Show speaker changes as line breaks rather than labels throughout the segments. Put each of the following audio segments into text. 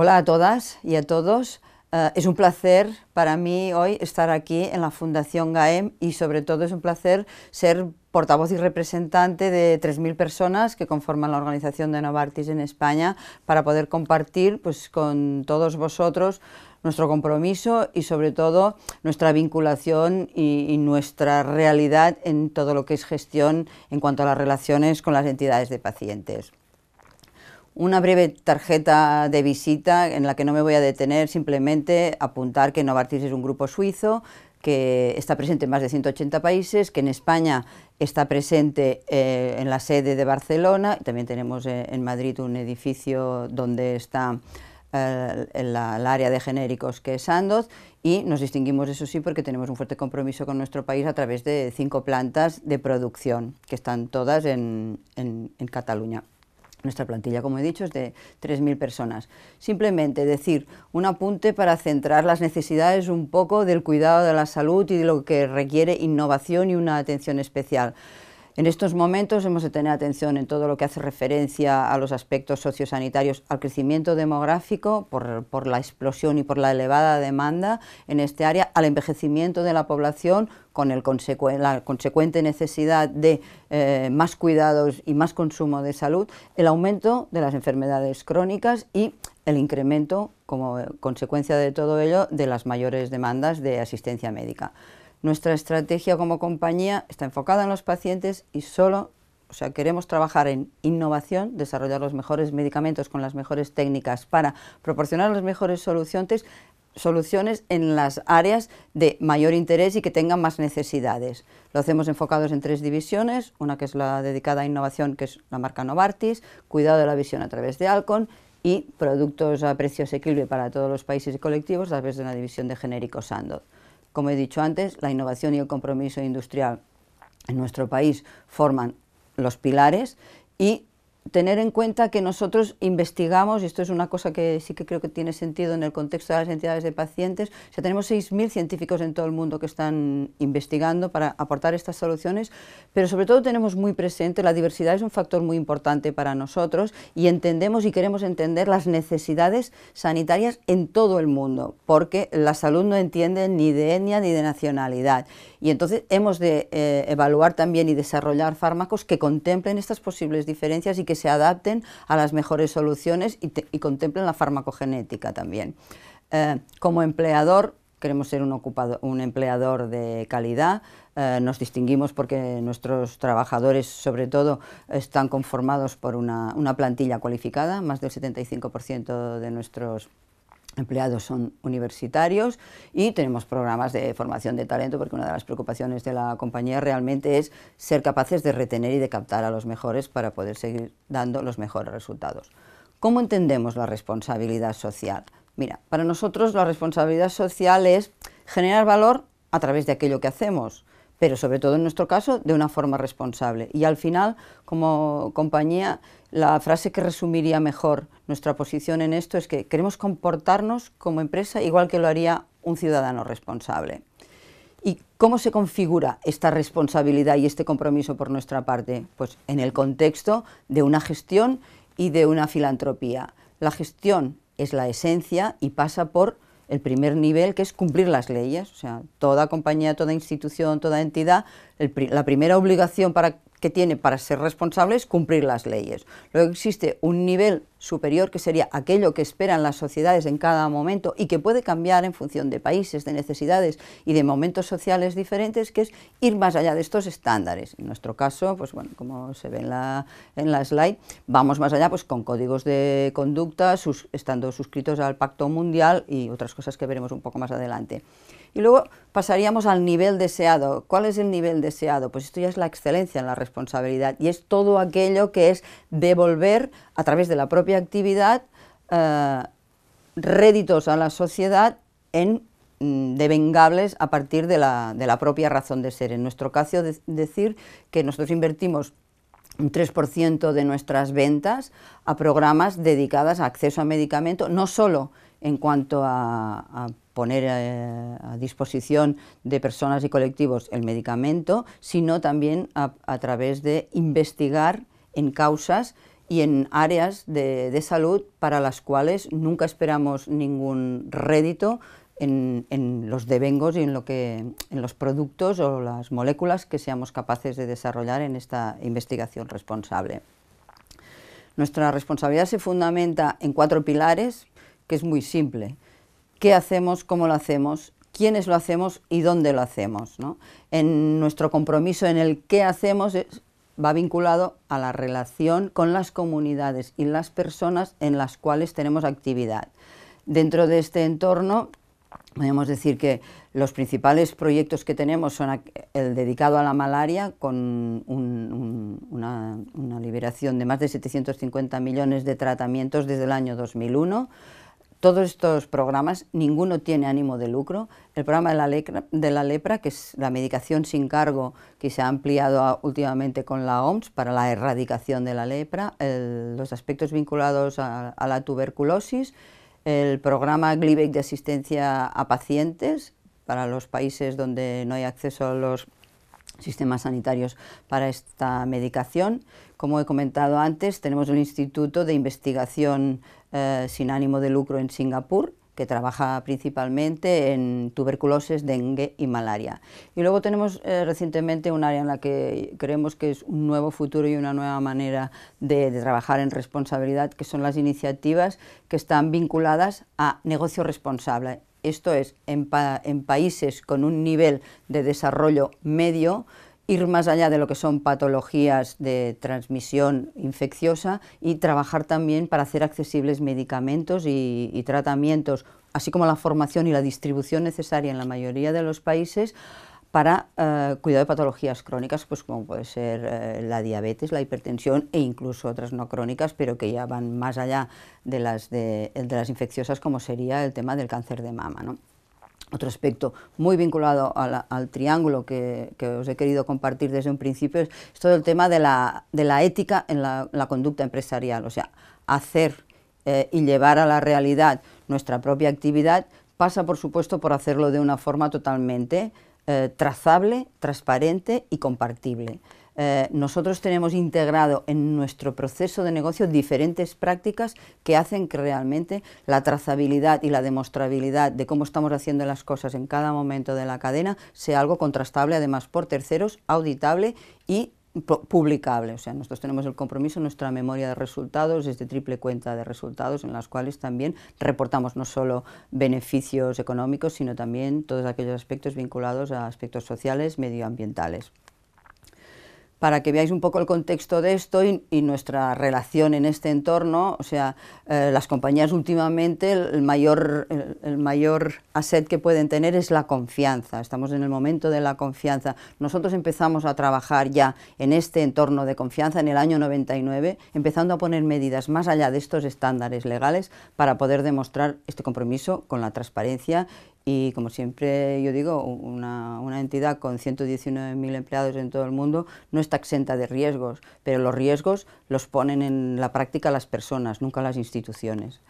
Hola a todas y a todos. Eh, es un placer para mí hoy estar aquí en la Fundación GAEM y sobre todo es un placer ser portavoz y representante de 3.000 personas que conforman la organización de Novartis en España para poder compartir pues, con todos vosotros nuestro compromiso y sobre todo nuestra vinculación y, nuestra realidad en todo lo que es gestión en cuanto a las relaciones con las entidades de pacientes. Una breve tarjeta de visita en la que no me voy a detener, simplemente apuntar que Novartis es un grupo suizo que está presente en más de 180 países, que en España está presente eh, en la sede de Barcelona, también tenemos eh, en Madrid un edificio donde está eh, el, área de genéricos que es Sandoz y nos distinguimos eso sí porque tenemos un fuerte compromiso con nuestro país a través de cinco plantas de producción que están todas en Cataluña. Nuestra plantilla, como he dicho, es de 3.000 personas. Simplemente decir un apunte para centrar las necesidades un poco del cuidado de la salud y de lo que requiere innovación y una atención especial. En estos momentos hemos de tener atención en todo lo que hace referencia a los aspectos sociosanitarios, al crecimiento demográfico por, la explosión y por la elevada demanda en este área, al envejecimiento de la población con la consecuente necesidad de eh, más cuidados y más consumo de salud, el aumento de las enfermedades crónicas y el incremento, como consecuencia de todo ello, de las mayores demandas de asistencia médica. Nuestra estrategia como compañía está enfocada en los pacientes y solo, o sea, queremos trabajar en innovación, desarrollar los mejores medicamentos con las mejores técnicas para proporcionar las mejores soluciones, en las áreas de mayor interés y que tengan más necesidades. Lo hacemos enfocados en tres divisiones, una que es la dedicada a innovación, que es la marca Novartis, cuidado de la visión a través de Alcon y productos a precios asequible para todos los países y colectivos a través de la división de genéricos Sandoz. Como he dicho antes, la innovación y el compromiso industrial en nuestro país forman los pilares y tener en cuenta que nosotros investigamos, y esto es una cosa que sí que creo que tiene sentido en el contexto de las entidades de pacientes, o tenemos 6.000 científicos en todo el mundo que están investigando para aportar estas soluciones, pero sobre todo tenemos muy presente, la diversidad es un factor muy importante para nosotros y entendemos y queremos entender las necesidades sanitarias en todo el mundo, porque la salud no entiende ni de etnia ni de nacionalidad. Y entonces hemos de eh, evaluar también y desarrollar fármacos que contemplen estas posibles diferencias y que se adapten a las mejores soluciones y, contemplen la farmacogenética también. Eh, como empleador, queremos ser un, ocupado, un empleador de calidad, eh, nos distinguimos porque nuestros trabajadores sobre todo están conformados por una, una plantilla cualificada, más del 75% de nuestros empleados son universitarios y tenemos programas de formación de talento porque una de las preocupaciones de la compañía realmente es ser capaces de retener y de captar a los mejores para poder seguir dando los mejores resultados. ¿Cómo entendemos la responsabilidad social? Mira, para nosotros la responsabilidad social es generar valor a través de aquello que hacemos pero sobre todo en nuestro caso de una forma responsable. Y al final, como compañía, la frase que resumiría mejor nuestra posición en esto es que queremos comportarnos como empresa igual que lo haría un ciudadano responsable. ¿Y cómo se configura esta responsabilidad y este compromiso por nuestra parte? Pues en el contexto de una gestión y de una filantropía. La gestión es la esencia y pasa por el primer nivel, que es cumplir las leyes. O sea, toda compañía, toda institución, toda entidad, la primera obligación para que tiene para ser responsable es cumplir las leyes. Luego existe un nivel superior que sería aquello que esperan las sociedades en cada momento y que puede cambiar en función de países, de necesidades y de momentos sociales diferentes, que es ir más allá de estos estándares. En nuestro caso, pues bueno, como se ve en la, slide, vamos más allá pues con códigos de conducta, sus, estando suscritos al Pacto Mundial y otras cosas que veremos un poco más adelante. Y luego pasaríamos al nivel deseado. ¿Cuál es el nivel deseado? Pues esto ya es la excelencia en la responsabilidad y es todo aquello que es devolver a través de la propia actividad eh, réditos a la sociedad en mm, devengables a partir de la, propia razón de ser. En nuestro caso, decir que nosotros invertimos un 3% de nuestras ventas a programas dedicadas a acceso a medicamento, no solo en cuanto a, poner eh, a, disposición de personas y colectivos el medicamento, sino también a, través de investigar en causas y en áreas de, salud para las cuales nunca esperamos ningún rédito en, los devengos y en, lo que, en los productos o las moléculas que seamos capaces de desarrollar en esta investigación responsable. Nuestra responsabilidad se fundamenta en cuatro pilares que es muy simple. ¿Qué hacemos? ¿Cómo lo hacemos? quiénes lo hacemos y dónde lo hacemos. ¿no? En nuestro compromiso en el qué hacemos va vinculado a la relación con las comunidades y las personas en las cuales tenemos actividad. Dentro de este entorno, podemos decir que los principales proyectos que tenemos son el dedicado a la malaria, con una liberación de más de 750 millones de tratamientos desde el año 2001, todos estos programas, ninguno tiene ánimo de lucro. El programa de la, lepra, de la lepra, que es la medicación sin cargo que se ha ampliado últimamente con la OMS para la erradicación de la lepra, los aspectos vinculados a, la tuberculosis, el programa Glivec de asistencia a pacientes para los países donde no hay acceso a los sistemas sanitarios para esta medicación. Como he comentado antes, tenemos el Instituto de Investigación eh, sin ánimo de lucro en Singapur, que trabaja principalmente en tuberculosis, dengue y malaria. Y luego tenemos eh, recientemente un área en la que creemos que es un nuevo futuro y una nueva manera de, de trabajar en responsabilidad, que son las iniciativas que están vinculadas a negocio responsable esto es, en, países con un nivel de desarrollo medio, ir más allá de lo que son patologías de transmisión infecciosa y trabajar también para hacer accesibles medicamentos y tratamientos, así como la formación y la distribución necesaria en la mayoría de los países para eh, cuidado de patologías crónicas, pues como puede ser eh, la diabetes, la hipertensión e incluso otras no crónicas, pero que ya van más allá de las, de, las infecciosas, como sería el tema del cáncer de mama. Otro aspecto muy vinculado al triángulo que, os he querido compartir desde un principio es todo el tema de la, ética en la, conducta empresarial, o sea, hacer eh, y llevar a la realidad nuestra propia actividad pasa, por supuesto, por hacerlo de una forma totalmente eh, trazable, transparente y compartible. Eh, nosotros tenemos integrado en nuestro proceso de negocio diferentes prácticas que hacen que realmente la trazabilidad y la demostrabilidad de cómo estamos haciendo las cosas en cada momento de la cadena sea algo contrastable, además por terceros, auditable y publicable. O sea, nosotros tenemos el compromiso, nuestra memoria de resultados es de triple cuenta de resultados en las cuales también reportamos no solo beneficios económicos, sino también todos aquellos aspectos vinculados a aspectos sociales, medioambientales para que veáis un poco el contexto de esto y, nuestra relación en este entorno, o sea, eh, las compañías últimamente el, mayor, el, el, mayor asset que pueden tener es la confianza, estamos en el momento de la confianza. Nosotros empezamos a trabajar ya en este entorno de confianza en el año 99, empezando a poner medidas más allá de estos estándares legales para poder demostrar este compromiso con la transparencia y como siempre yo digo, una, entidad con 119.000 empleados en todo el mundo no está exenta de riesgos, pero los riesgos los ponen en la práctica las personas, nunca las instituciones.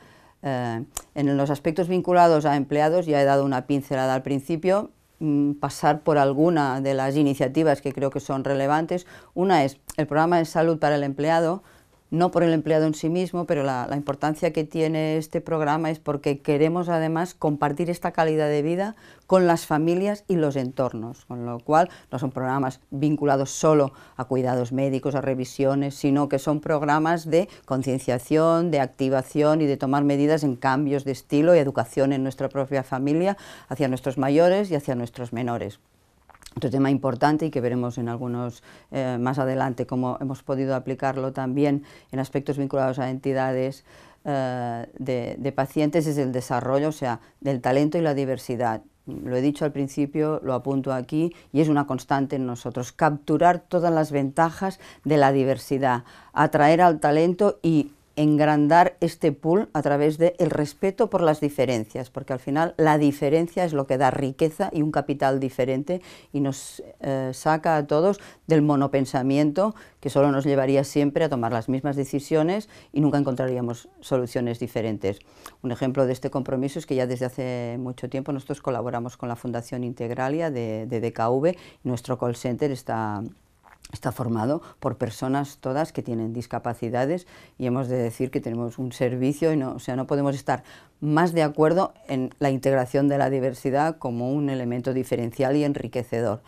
Eh, en los aspectos vinculados a empleados ya he dado una pincelada al principio, mm, pasar por alguna de las iniciativas que creo que son relevantes. Una es el programa de salud para el empleado, no por el empleado en sí mismo, pero la, importancia que tiene este programa es porque queremos además compartir esta calidad de vida con las familias y los entornos, con lo cual no son programas vinculados solo a cuidados médicos, a revisiones, sino que son programas de concienciación, de activación y de tomar medidas en cambios de estilo y educación en nuestra propia familia, hacia nuestros mayores y hacia nuestros menores otro tema importante y que veremos en algunos eh, más adelante cómo hemos podido aplicarlo también en aspectos vinculados a entidades eh, de, de pacientes es el desarrollo, o sea, del talento y la diversidad lo he dicho al principio, lo apunto aquí, y es una constante en nosotros, capturar todas las ventajas de la diversidad, atraer al talento y engrandar este pool a través del respeto por las diferencias, porque al final la diferencia es lo que da riqueza y un capital diferente y nos eh, saca a todos del monopensamiento que solo nos llevaría siempre a tomar las mismas decisiones y nunca encontraríamos soluciones diferentes. Un ejemplo de este compromiso es que ya desde hace mucho tiempo nosotros colaboramos con la Fundación Integralia de, de DKV, nuestro call center está Está formado por personas todas que tienen discapacidades y hemos de decir que tenemos un servicio y no, o sea, no podemos estar más de acuerdo en la integración de la diversidad como un elemento diferencial y enriquecedor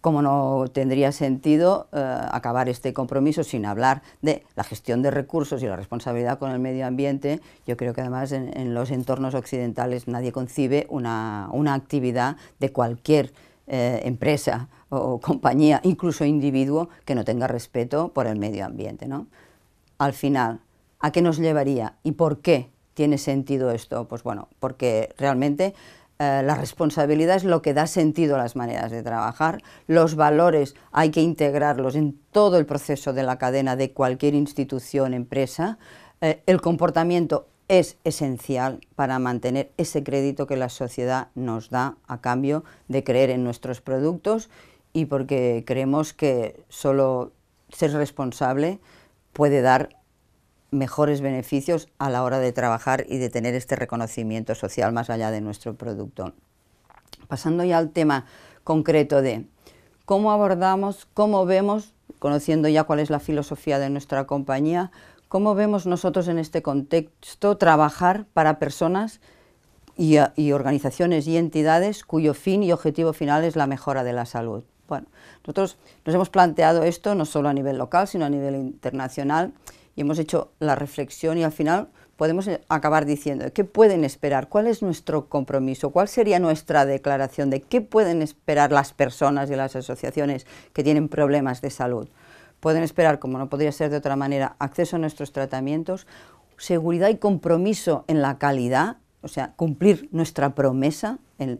como no tendría sentido eh, acabar este compromiso sin hablar de la gestión de recursos y la responsabilidad con el medio ambiente. Yo creo que además en, los entornos occidentales nadie concibe una, una actividad de cualquier eh, empresa o compañía, incluso individuo, que no tenga respeto por el medio ambiente. Al final, ¿a qué nos llevaría y por qué tiene sentido esto? Pues bueno, porque realmente eh, la responsabilidad es lo que da sentido a las maneras de trabajar, los valores hay que integrarlos en todo el proceso de la cadena de cualquier institución, empresa, eh, el comportamiento es esencial para mantener ese crédito que la sociedad nos da a cambio de creer en nuestros productos y porque creemos que solo ser responsable puede dar mejores beneficios a la hora de trabajar y de tener este reconocimiento social más allá de nuestro producto. Pasando ya al tema concreto de cómo abordamos, cómo vemos, conociendo ya cuál es la filosofía de nuestra compañía, ¿Cómo vemos nosotros en este contexto trabajar para personas eh, y, organizaciones y entidades cuyo fin y objetivo final es la mejora de la salud? Bueno, nosotros nos hemos planteado esto no solo a nivel local, sino a nivel internacional y hemos hecho la reflexión y al final podemos eh, acabar diciendo qué pueden esperar, cuál es nuestro compromiso, cuál sería nuestra declaración de qué pueden esperar las personas y las asociaciones que tienen problemas de salud pueden esperar, como no podría ser de otra manera, acceso a nuestros tratamientos, seguridad y compromiso en la calidad, o sea, cumplir nuestra promesa en,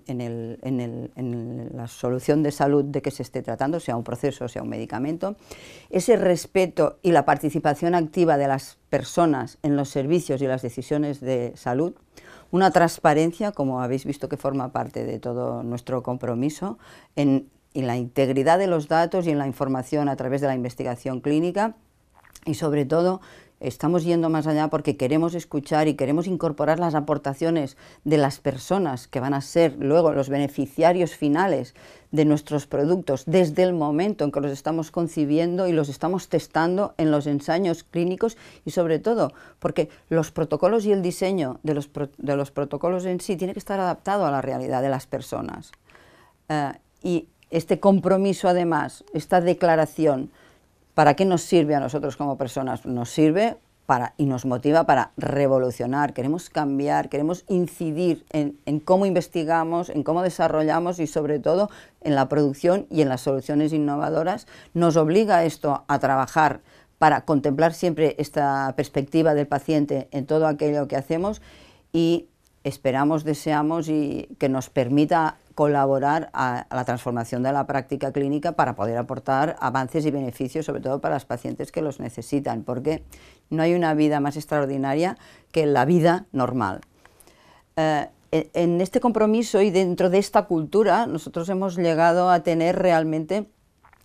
la solución de salud de que se esté tratando, sea un proceso, sea un medicamento, ese respeto y la participación activa de las personas en los servicios y las decisiones de salud, una transparencia, como habéis visto que forma parte de todo nuestro compromiso, en en la integridad de los datos y en la información a través de la investigación clínica y sobre todo estamos yendo más allá porque queremos escuchar y queremos incorporar las aportaciones de las personas que van a ser luego los beneficiarios finales de nuestros productos desde el momento en que los estamos concibiendo y los estamos testando en los ensayos clínicos y sobre todo porque los protocolos y el diseño de los, de los protocolos en sí tiene que estar adaptado a la realidad de las personas. Eh, y este compromiso además, esta declaración, ¿para qué nos sirve a nosotros como personas? Nos sirve para, y nos motiva para revolucionar, queremos cambiar, queremos incidir en, en, cómo investigamos, en cómo desarrollamos y sobre todo en la producción y en las soluciones innovadoras. Nos obliga esto a trabajar para contemplar siempre esta perspectiva del paciente en todo aquello que hacemos y esperamos, deseamos y que nos permita colaborar a, la transformación de la práctica clínica para poder aportar avances y beneficios, sobre todo para las pacientes que los necesitan, porque no hay una vida más extraordinaria que la vida normal. Eh, e, en este compromiso y dentro de esta cultura, nosotros hemos llegado a tener realmente,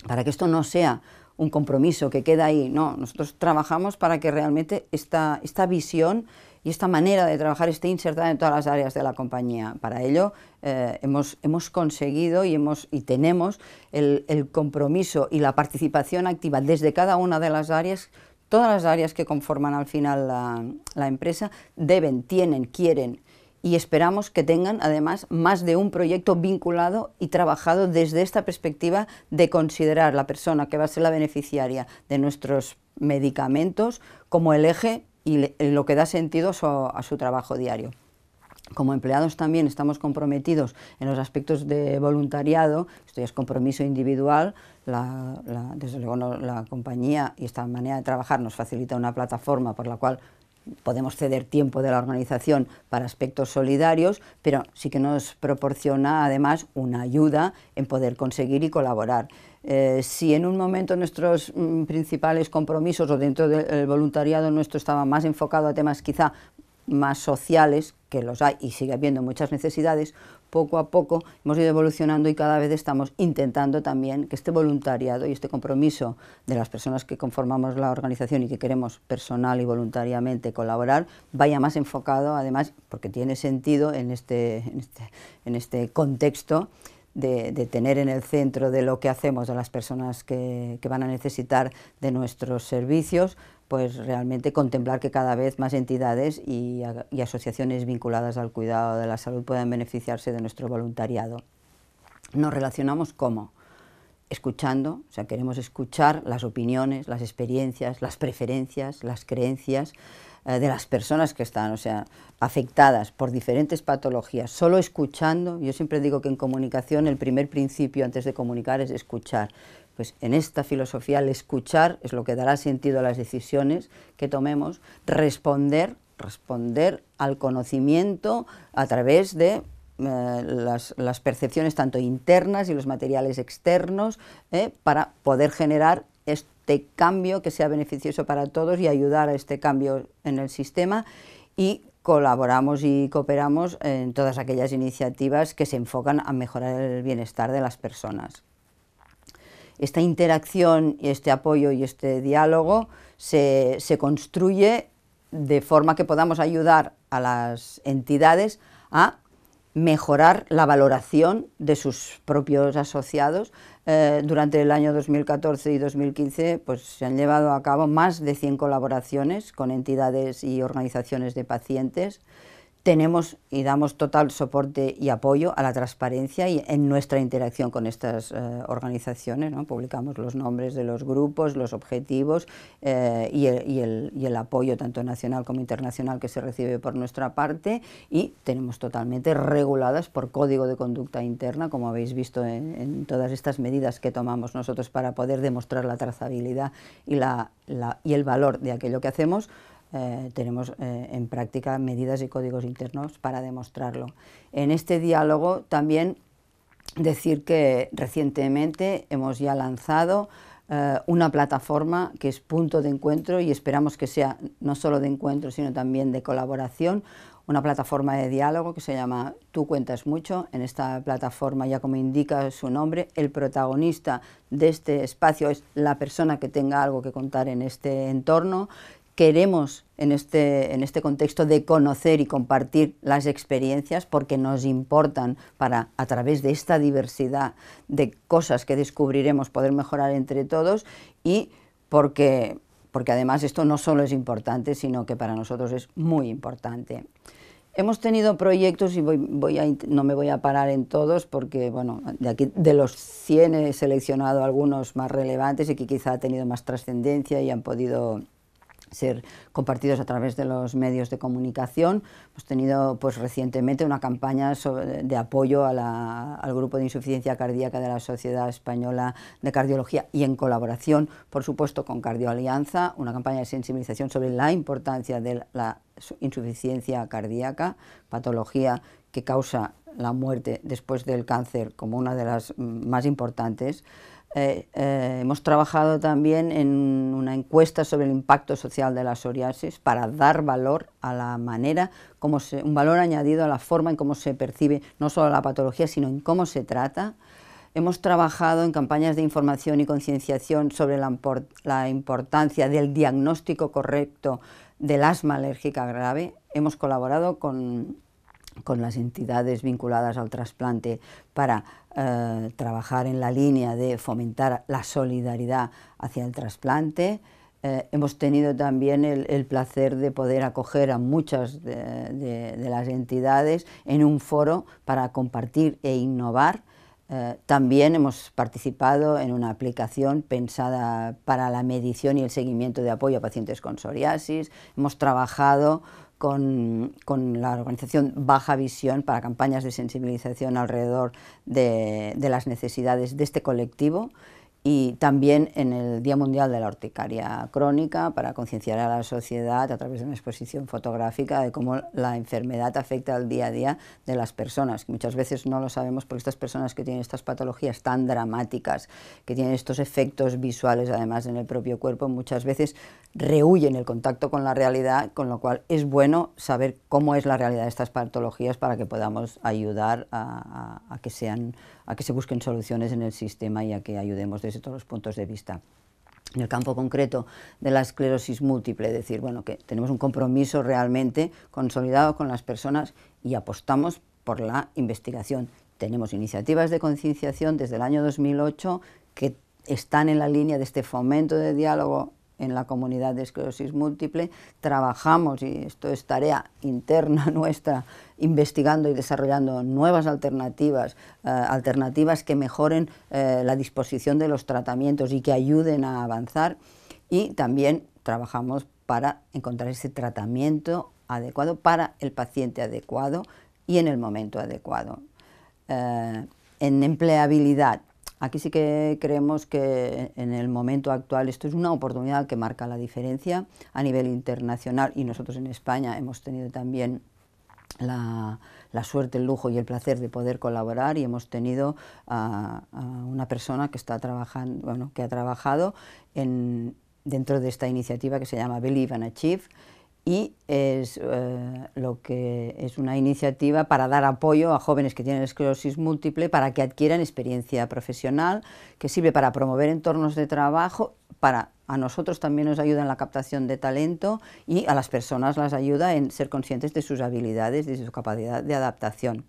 para que esto no sea un compromiso que queda ahí, no, nosotros trabajamos para que realmente esta, esta visión y esta manera de trabajar esté insertada en todas las áreas de la compañía. Para ello eh, hemos, conseguido y, hemos, y tenemos el, compromiso y la participación activa desde cada una de las áreas todas las áreas que conforman al final la, la, empresa deben, tienen, quieren y esperamos que tengan además más de un proyecto vinculado y trabajado desde esta perspectiva de considerar la persona que va a ser la beneficiaria de nuestros medicamentos como el eje y eh, lo que da sentido a su, trabajo diario. Como empleados también estamos comprometidos en los aspectos de voluntariado, esto ya es compromiso individual, desde luego la compañía y esta manera de trabajar nos facilita una plataforma por la cual podemos ceder tiempo de la organización para aspectos solidarios, pero sí que nos proporciona además una ayuda en poder conseguir y colaborar. Eh, si en un momento nuestros mm, principales compromisos o dentro del voluntariado nuestro estaba más enfocado a temas quizá más sociales, que los hay y sigue habiendo muchas necesidades, poco a poco hemos ido evolucionando y cada vez estamos intentando también que este voluntariado y este compromiso de las personas que conformamos la organización y que queremos personal y voluntariamente colaborar vaya más enfocado, además, porque tiene sentido en este, en este, este contexto de, tener en el centro de lo que hacemos a las personas que, van a necesitar de nuestros servicios, pues realmente contemplar que cada vez más entidades y, y, asociaciones vinculadas al cuidado de la salud puedan beneficiarse de nuestro voluntariado. Nos relacionamos cómo? escuchando, o sea, queremos escuchar las opiniones, las experiencias, las preferencias, las creencias eh, de las personas que están, o sea, afectadas por diferentes patologías. Solo escuchando, yo siempre digo que en comunicación el primer principio antes de comunicar es escuchar. Pues en esta filosofía el escuchar es lo que dará sentido a las decisiones que tomemos, responder, responder al conocimiento a través de eh, las, percepciones tanto internas y los materiales externos eh, para poder generar este cambio que sea beneficioso para todos y ayudar a este cambio en el sistema y colaboramos y cooperamos en todas aquellas iniciativas que se enfocan a mejorar el bienestar de las personas. Esta interacción y este apoyo y este diálogo se, se construye de forma que podamos ayudar a las entidades a mejorar la valoración de sus propios asociados. Eh, durante el año 2014 y 2015 pues, se han llevado a cabo más de 100 colaboraciones con entidades y organizaciones de pacientes tenemos y damos total soporte y apoyo a la transparencia y en nuestra interacción con estas eh, organizaciones. ¿no? Publicamos los nombres de los grupos, los objetivos eh, y, el, apoyo tanto nacional como internacional que se recibe por nuestra parte y tenemos totalmente reguladas por código de conducta interna, como habéis visto en, todas estas medidas que tomamos nosotros para poder demostrar la trazabilidad y el valor de aquello que hacemos, eh, tenemos eh, en práctica medidas y códigos internos para demostrarlo. En este diálogo también decir que recientemente hemos ya lanzado eh, una plataforma que es punto de encuentro y esperamos que sea no solo de encuentro sino también de colaboración, una plataforma de diálogo que se llama Tú cuentas mucho. En esta plataforma, ya como indica su nombre, el protagonista de este espacio es la persona que tenga algo que contar en este entorno queremos en este, en este contexto de conocer y compartir las experiencias porque nos importan para, a través de esta diversidad de cosas que descubriremos, poder mejorar entre todos y porque, porque además esto no solo es importante, sino que para nosotros es muy importante. Hemos tenido proyectos y voy, voy no me voy a parar en todos porque, bueno, de aquí de los 100 he seleccionado algunos más relevantes y que quizá ha tenido más trascendencia y han podido ser compartidos a través de los medios de comunicación. Hemos tenido pues, recientemente una campaña de apoyo al grupo de insuficiencia cardíaca de la Sociedad Española de Cardiología y en colaboración, por supuesto, con Cardioalianza, una campaña de sensibilización sobre la importancia de la insuficiencia cardíaca, patología que causa la muerte después del cáncer como una de las mm, más importantes. Eh, eh, hemos trabajado también en una encuesta sobre el impacto social de la psoriasis para dar valor a la manera, como un valor añadido a la forma en cómo se percibe no solo la patología, sino en cómo se trata. Hemos trabajado en campañas de información y concienciación sobre la, la importancia del diagnóstico correcto del asma alérgica grave. Hemos colaborado con con las entidades vinculadas al trasplante para eh, trabajar en la línea de fomentar la solidaridad hacia el trasplante. Eh, hemos tenido también el, placer de poder acoger a muchas de, las entidades en un foro para compartir e innovar. Eh, también hemos participado en una aplicación pensada para la medición y el seguimiento de apoyo a pacientes con psoriasis. Hemos trabajado con, la organización Baja Visión para campañas de sensibilización alrededor de las necesidades de este colectivo y también en el Día Mundial de la Horticaria Crónica para concienciar a la sociedad a través de una exposición fotográfica de cómo la enfermedad afecta al día a día de las personas, que muchas veces no lo sabemos porque estas personas que tienen estas patologías tan dramáticas, que tienen estos efectos visuales además en el propio cuerpo, muchas veces rehuyen el contacto con la realidad, con lo cual es bueno saber cómo es la realidad de estas patologías para que podamos ayudar a que sean a que se busquen soluciones en el sistema y a que ayudemos desde todos los puntos de vista en el campo concreto de la esclerosis múltiple, es decir, bueno, que tenemos un compromiso realmente consolidado con las personas y apostamos por la investigación. Tenemos iniciativas de concienciación desde el año 2008 que están en la línea de este fomento de diálogo en la comunidad de esclerosis múltiple, trabajamos, y esto es tarea interna nuestra, investigando y desarrollando nuevas alternativas, eh, alternativas que mejoren eh, la disposición de los tratamientos y que ayuden a avanzar, y también trabajamos para encontrar ese tratamiento adecuado para el paciente adecuado y en el momento adecuado. Eh, en empleabilidad, Aquí sí que creemos que en el momento actual esto es una oportunidad que marca la diferencia a nivel internacional y nosotros en España hemos tenido también la, suerte, el lujo y el placer de poder colaborar y hemos tenido a, una persona que está trabajando, bueno, que ha trabajado dentro de esta iniciativa que se llama Believe and Achieve y es eh, lo que es una iniciativa para dar apoyo a jóvenes que tienen esclerosis múltiple para que adquieran experiencia profesional que sirve para promover entornos de trabajo para a nosotros también nos ayuda en la captación de talento y a las personas las ayuda en ser conscientes de sus habilidades y su capacidad de adaptación.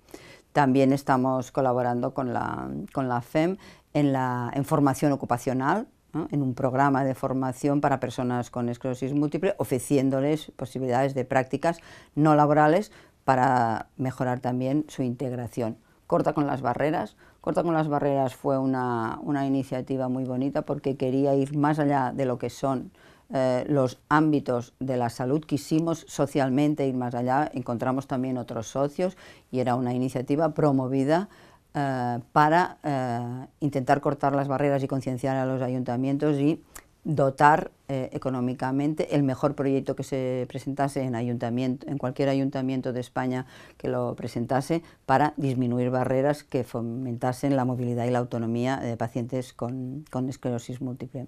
También estamos colaborando con la, con FEM en, la, en formación ocupacional en un programa de formación para personas con esclerosis múltiple, ofreciéndoles posibilidades de prácticas no laborales para mejorar también su integración. Corta con las barreras. Corta con las barreras fue una, iniciativa muy bonita porque quería ir más allá de lo que son eh, los ámbitos de la salud, quisimos socialmente ir más allá, encontramos también otros socios y era una iniciativa promovida eh, para eh, intentar cortar las barreras y concienciar a los ayuntamientos y dotar eh, económicamente el mejor proyecto que se presentase en, en cualquier ayuntamiento de España que lo presentase para disminuir barreras que fomentasen la movilidad y la autonomía de pacientes con, con esclerosis múltiple.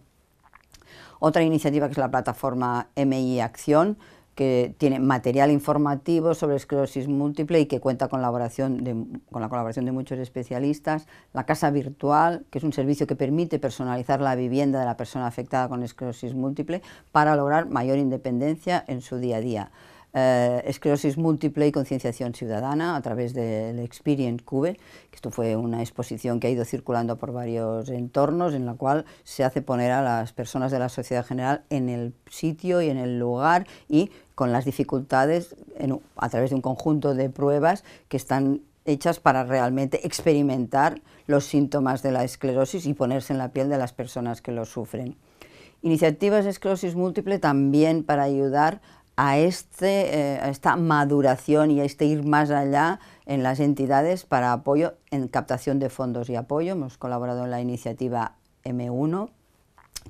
Otra iniciativa que es la plataforma MI Acción, que tiene material informativo sobre esclerosis múltiple y que cuenta con, colaboración con la colaboración de muchos especialistas, la casa virtual, que es un servicio que permite personalizar la vivienda de la persona afectada con esclerosis múltiple para lograr mayor independencia en su día a día. Eh, esclerosis múltiple y concienciación ciudadana a través del Experience Cube, que esto fue una exposición que ha ido circulando por varios entornos, en la cual se hace poner a las personas de la sociedad general en el sitio y en el lugar y con las dificultades a través de un conjunto de pruebas que están hechas para realmente experimentar los síntomas de la esclerosis y ponerse en la piel de las personas que lo sufren. Iniciativas de esclerosis múltiple también para ayudar a, este, eh, a esta maduración y a este ir más allá en las entidades para apoyo en captación de fondos y apoyo. Hemos colaborado en la iniciativa M1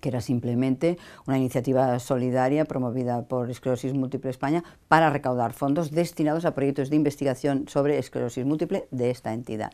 que era simplemente una iniciativa solidaria promovida por Esclerosis Múltiple España para recaudar fondos destinados a proyectos de investigación sobre esclerosis múltiple de esta entidad.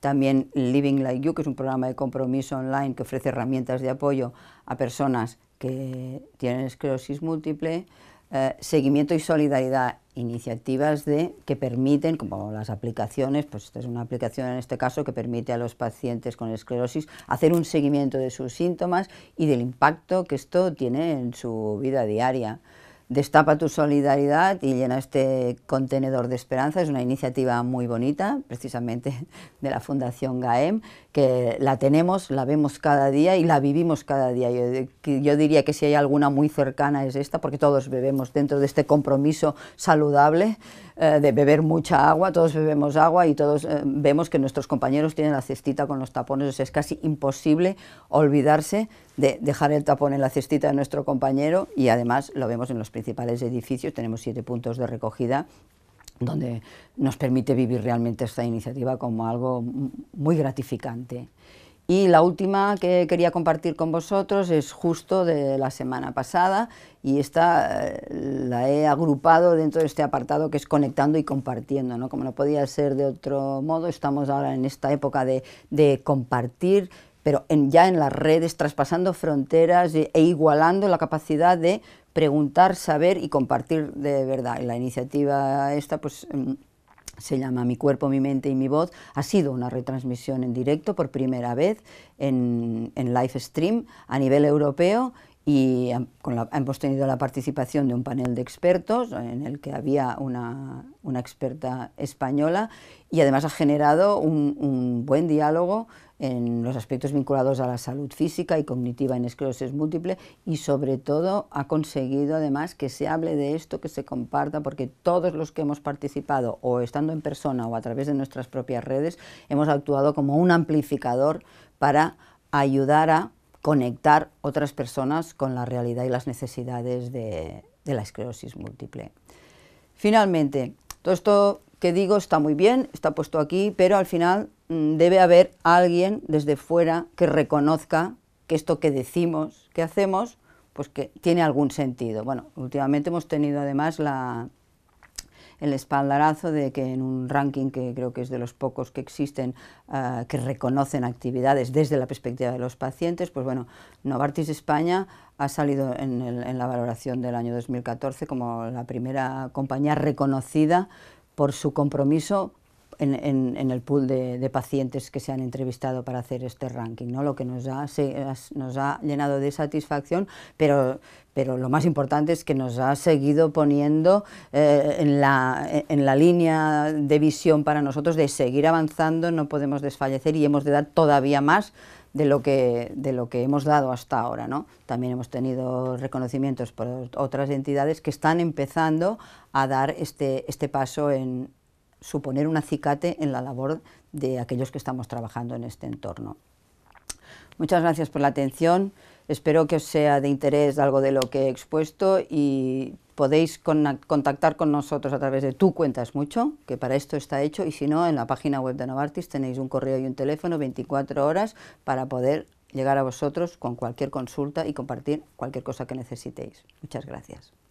También Living Like You, que es un programa de compromiso online que ofrece herramientas de apoyo a personas que tienen esclerosis múltiple, eh, seguimiento y solidaridad, iniciativas de, que permiten, como las aplicaciones, pues esta es una aplicación en este caso que permite a los pacientes con esclerosis hacer un seguimiento de sus síntomas y del impacto que esto tiene en su vida diaria. Destapa tu solidaridad y llena este contenedor de esperanza. Es una iniciativa muy bonita, precisamente de la Fundación GAEM, que la tenemos, la vemos cada día y la vivimos cada día. Yo, yo diría que si hay alguna muy cercana es esta, porque todos bebemos dentro de este compromiso saludable eh, de beber mucha agua, todos bebemos agua y todos eh, vemos que nuestros compañeros tienen la cestita con los tapones, es casi imposible olvidarse de dejar el tapón en la cestita de nuestro compañero y además lo vemos en los principales edificios, tenemos siete puntos de recogida donde nos permite vivir realmente esta iniciativa como algo muy gratificante. Y la última que quería compartir con vosotros es justo de la semana pasada y esta eh, la he agrupado dentro de este apartado que es conectando y compartiendo. ¿no? Como no podía ser de otro modo, estamos ahora en esta época de, de compartir pero ya en las redes, traspasando fronteras eh, e, igualando la capacidad de preguntar, saber y compartir de verdad. la iniciativa esta, pues mm, se llama Mi cuerpo, mi mente y mi voz, ha sido una retransmisión en directo por primera vez en, en live stream a nivel europeo y con la, hemos tenido la participación de un panel de expertos en el que había una, experta española y además ha generado un, un, buen diálogo en los aspectos vinculados a la salud física y cognitiva en esclerosis múltiple y sobre todo ha conseguido además que se hable de esto, que se comparta, porque todos los que hemos participado o estando en persona o a través de nuestras propias redes hemos actuado como un amplificador para ayudar a conectar otras personas con la realidad y las necesidades de, la esclerosis múltiple. Finalmente, todo esto que digo está muy bien, está puesto aquí, pero al final mm, debe haber alguien desde fuera que reconozca que esto que decimos, que hacemos, pues que tiene algún sentido. Bueno, últimamente hemos tenido además la, el espaldarazo de que en un ranking que creo que es de los pocos que existen ah, que reconocen actividades desde la perspectiva de los pacientes, pues bueno, Novartis España ha salido en la valoración del año 2014 como la primera compañía reconocida por su compromiso en, el pool de, pacientes que se han entrevistado para hacer este ranking, ¿no? lo que nos ha, nos ha llenado de satisfacción, pero, pero lo más importante es que nos ha seguido poniendo eh, en, la, línea de visión para nosotros de seguir avanzando, no podemos desfallecer y hemos de dar todavía más de lo que, de lo que hemos dado hasta ahora. ¿no? También hemos tenido reconocimientos por otras entidades que están empezando a dar este, este paso en, suponer un acicate en la labor de aquellos que estamos trabajando en este entorno. Muchas gracias por la atención, espero que os sea de interés algo de lo que he expuesto y podéis contactar con nosotros a través de Tu Cuentas Mucho, que para esto está hecho, y si no, en la página web de Novartis tenéis un correo y un teléfono 24 horas para poder llegar a vosotros con cualquier consulta y compartir cualquier cosa que necesitéis. Muchas gracias.